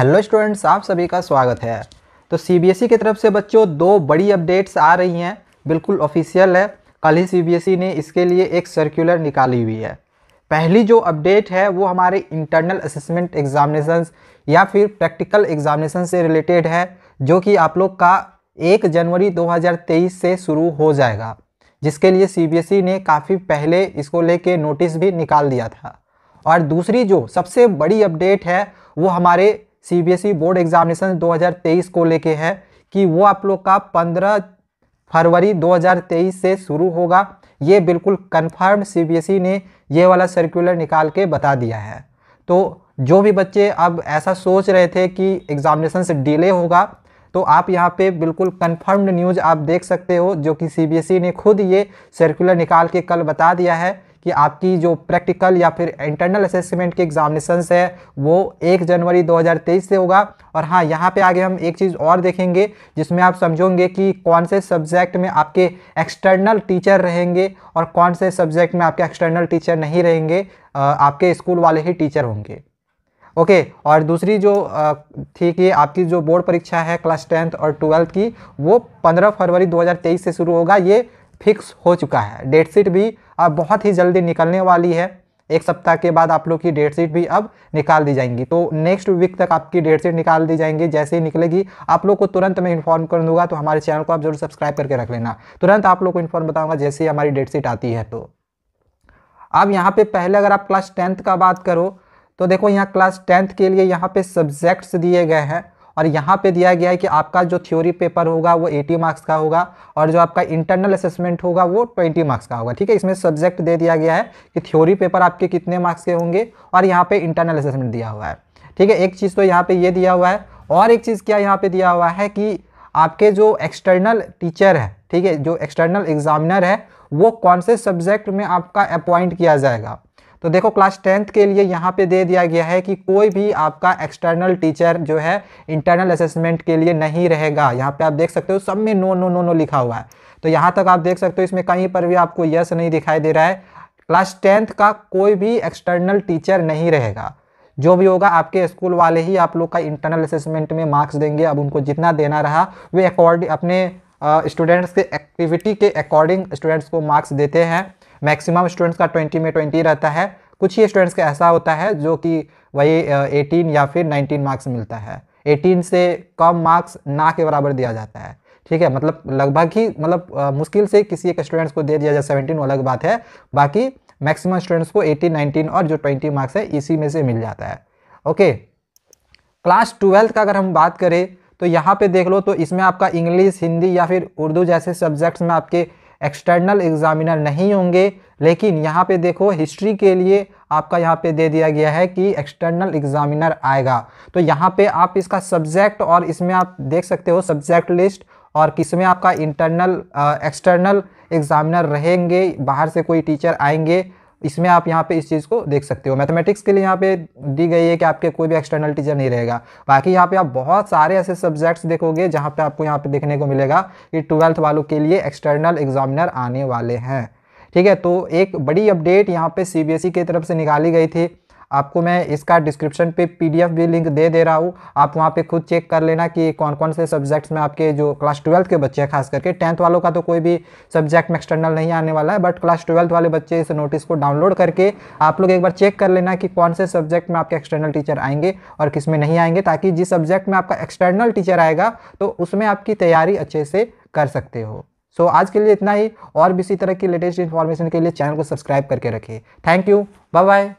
hello students आप सभी का स्वागत है तो सीबीएसई e की तरफ से बच्चों दो बड़ी अपडेट्स आ रही हैं बिल्कुल ऑफिशियल है कल ही सीबीएसई e ने इसके लिए एक सर्कुलर निकाली हुई है पहली जो अपडेट है वो हमारे इंटरनल असेसमेंट एग्जामिनेशन या फिर प्रैक्टिकल एग्जामिनेशन से रिलेटेड है जो कि आप लोग का एक जनवरी दो से शुरू हो जाएगा जिसके लिए सी e ने काफ़ी पहले इसको लेके नोटिस भी निकाल दिया था और दूसरी जो सबसे बड़ी अपडेट है वो हमारे सीबीएसई बोर्ड एग्जामिनेशन 2023 को लेके है कि वो आप लोग का 15 फरवरी 2023 से शुरू होगा ये बिल्कुल एस सीबीएसई e ने ये वाला सर्कुलर निकाल के बता दिया है तो जो भी बच्चे अब ऐसा सोच रहे थे कि एग्जामिनेशन से डिले होगा तो आप यहाँ पे बिल्कुल कन्फर्म्ड न्यूज़ आप देख सकते हो जो कि सीबीएसई e ने खुद ये सर्कुलर निकाल के कल बता दिया है कि आपकी जो प्रैक्टिकल या फिर इंटरनल असेसमेंट के एग्जामिनेशन है वो एक जनवरी 2023 से होगा और हाँ यहाँ पे आगे हम एक चीज़ और देखेंगे जिसमें आप समझोगे कि कौन से सब्जेक्ट में आपके एक्सटर्नल टीचर रहेंगे और कौन से सब्जेक्ट में आपके एक्सटर्नल टीचर नहीं रहेंगे आपके स्कूल वाले ही टीचर होंगे ओके okay, और दूसरी जो थी कि आपकी जो बोर्ड परीक्षा है क्लास टेंथ और ट्वेल्थ की वो 15 फरवरी 2023 से शुरू होगा ये फिक्स हो चुका है डेट शीट भी अब बहुत ही जल्दी निकलने वाली है एक सप्ताह के बाद आप लोग की डेट शीट भी अब निकाल दी जाएंगी तो नेक्स्ट वीक तक आपकी डेट शीट निकाल दी जाएंगी जैसे ही निकलेगी आप लोग को तुरंत मैं इन्फॉर्म कर दूंगा तो हमारे चैनल को आप जरूर सब्सक्राइब करके रख लेना तुरंत आप लोग को इन्फॉर्म बताऊंगा जैसे ही हमारी डेट शीट आती है तो अब यहाँ पे पहले अगर आप क्लास टेंथ का बात करो तो देखो यहाँ क्लास टेंथ के लिए यहाँ पे सब्जेक्ट्स दिए गए हैं और यहाँ पे दिया गया है कि आपका जो थ्योरी पेपर होगा वो 80 मार्क्स का होगा और जो आपका इंटरनल असेसमेंट होगा वो 20 मार्क्स का होगा ठीक है इसमें सब्जेक्ट दे दिया गया है कि थ्योरी पेपर आपके कितने मार्क्स के होंगे और यहाँ पे इंटरनल असेसमेंट दिया हुआ है ठीक है एक चीज़ तो यहाँ पर ये दिया हुआ है और एक चीज़ क्या यहाँ पर दिया हुआ है कि आपके जो एक्सटर्नल टीचर है ठीक है जो एक्सटर्नल एग्जामिनर है वो कौन से सब्जेक्ट में आपका अपॉइंट किया जाएगा तो देखो क्लास टेंथ के लिए यहाँ पे दे दिया गया है कि कोई भी आपका एक्सटर्नल टीचर जो है इंटरनल असेसमेंट के लिए नहीं रहेगा यहाँ पे आप देख सकते हो सब में नो नो नो नो लिखा हुआ है तो यहाँ तक आप देख सकते हो इसमें कहीं पर भी आपको यस नहीं दिखाई दे रहा है क्लास टेंथ का कोई भी एक्सटर्नल टीचर नहीं रहेगा जो भी होगा आपके स्कूल वाले ही आप लोग का इंटरनल असेसमेंट में मार्क्स देंगे अब उनको जितना देना रहा वे अकॉर्डिंग अपने स्टूडेंट्स के एक्टिविटी के अकॉर्डिंग स्टूडेंट्स को मार्क्स देते हैं मैक्सिमम स्टूडेंट्स का ट्वेंटी में ट्वेंटी रहता है कुछ ही स्टूडेंट्स का ऐसा होता है जो कि वही एटीन या फिर नाइनटीन मार्क्स मिलता है एटीन से कम मार्क्स ना के बराबर दिया जाता है ठीक है मतलब लगभग ही मतलब मुश्किल से किसी एक स्टूडेंट्स को दे दिया जाए सेवेंटीन अलग बात है बाकी मैक्सिमम स्टूडेंट्स को एटीन नाइनटीन और जो ट्वेंटी मार्क्स है इसी में से मिल जाता है ओके क्लास ट्वेल्थ का अगर हम बात करें तो यहाँ पे देख लो तो इसमें आपका इंग्लिश हिंदी या फिर उर्दू जैसे सब्जेक्ट्स में आपके एक्सटर्नल एग्जामिनर नहीं होंगे लेकिन यहाँ पे देखो हिस्ट्री के लिए आपका यहाँ पे दे दिया गया है कि एक्सटर्नल एग्जामिनर आएगा तो यहाँ पे आप इसका सब्जेक्ट और इसमें आप देख सकते हो सब्जेक्ट लिस्ट और किसमें आपका इंटरनल एक्सटर्नल एग्जामिनर रहेंगे बाहर से कोई टीचर आएंगे इसमें आप यहाँ पे इस चीज़ को देख सकते हो मैथमेटिक्स के लिए यहाँ पे दी गई है कि आपके कोई भी एक्सटर्नल टीचर नहीं रहेगा बाकी यहाँ पे आप बहुत सारे ऐसे सब्जेक्ट्स देखोगे जहाँ पे आपको यहाँ पे देखने को मिलेगा कि ट्वेल्थ वालों के लिए एक्सटर्नल एग्जामिनर आने वाले हैं ठीक है तो एक बड़ी अपडेट यहाँ पे सी e की तरफ से निकाली गई थी आपको मैं इसका डिस्क्रिप्शन पे पीडीएफ भी लिंक दे दे रहा हूँ आप वहाँ पे खुद चेक कर लेना कि कौन कौन से सब्जेक्ट्स में आपके जो क्लास ट्वेल्थ के बच्चे हैं खास करके टेंथ वालों का तो कोई भी सब्जेक्ट में एक्सटर्नल नहीं आने वाला है बट क्लास ट्वेल्थ वाले बच्चे इस नोटिस को डाउनलोड करके आप लोग एक बार चेक कर लेना कि कौन से सब्जेक्ट में आपके एक्सटर्नल टीचर आएंगे और किस में नहीं आएंगे ताकि जिस सब्जेक्ट में आपका एक्सटर्नल टीचर आएगा तो उसमें आपकी तैयारी अच्छे से कर सकते हो सो so, आज के लिए इतना ही और भी इसी तरह की लेटेस्ट इन्फॉर्मेशन के लिए चैनल को सब्सक्राइब करके रखिए थैंक यू बाय बाय